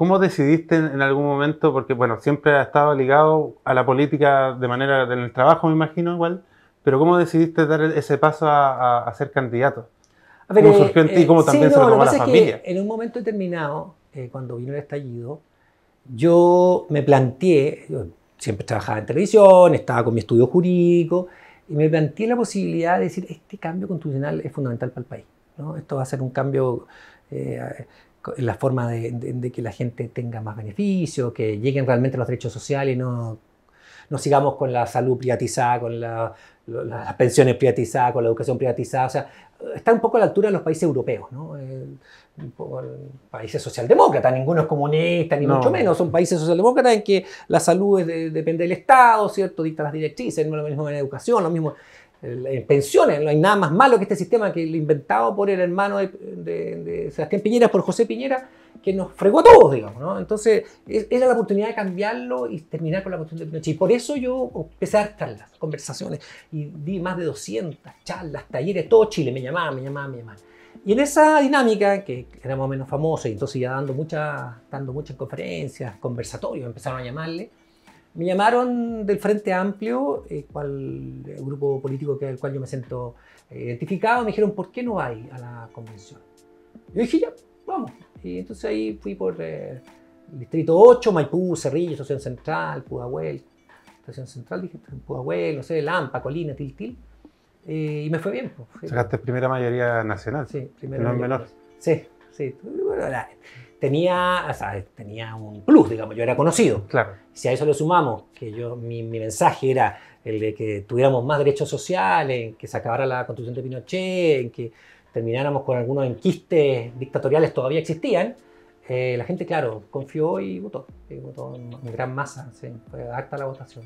¿Cómo decidiste en algún momento, porque bueno, siempre ha estado ligado a la política de manera en el trabajo, me imagino igual, pero cómo decidiste dar ese paso a, ser candidato? A ¿Cómo eh, surgió en ti? Eh, ¿Cómo también sí, se la familia? en un momento determinado, eh, cuando vino el estallido, yo me planteé, siempre trabajaba en televisión, estaba con mi estudio jurídico, y me planteé la posibilidad de decir, este cambio constitucional es fundamental para el país. ¿no? Esto va a ser un cambio la forma de, que la gente tenga más beneficios, que lleguen realmente los derechos sociales y no, no sigamos con la salud privatizada, con las pensiones privatizadas, con la educación privatizada. O sea, está un poco a la altura de los países europeos, ¿no? países socialdemócratas, ninguno es comunista, ni mucho menos. Son países socialdemócratas en que la salud depende del Estado, ¿cierto? Dicta las directrices, no lo mismo en educación, lo mismo en pensiones, no hay nada más malo que este sistema que lo inventado por el hermano de, Sebastián Piñera, por José Piñera, que nos fregó a todos, digamos, ¿no? Entonces, era la oportunidad de cambiarlo y terminar con la cuestión de Pinochet. Y por eso yo empecé a dar charlas, conversaciones, y di más de 200 charlas, talleres, todo Chile, me llamaban, me llamaban, me llamaban. Y en esa dinámica, que éramos menos famosos, y entonces ya dando muchas dando muchas conferencias, conversatorios, empezaron a llamarle, me llamaron del Frente Amplio, el, eh, eh, grupo político al cual yo me siento eh, identificado, me dijeron, ¿por qué no vas a la convención? Yo dije, ya, vamos. Y entonces ahí fui por el Distrito 8, Maipú, Cerrillo, Estación Central, Pudahuel, Estación Central, dije, Pudahuel, no sé, Lampa, Colina, Tiltil. y me fue bien. Pues, Sacaste primera mayoría nacional. Sí, primera menor. Sí, sí. Bueno, tenía, tenía un plus, digamos, yo era conocido. Claro. Si a eso le sumamos que yo, mi, mensaje era el de que tuviéramos más derechos sociales, que se acabara la constitución de Pinochet, en que termináramos con algunos enquistes dictatoriales todavía existían, eh, la gente, claro, confió y votó. votó en, gran masa, sí, adapta a la votación.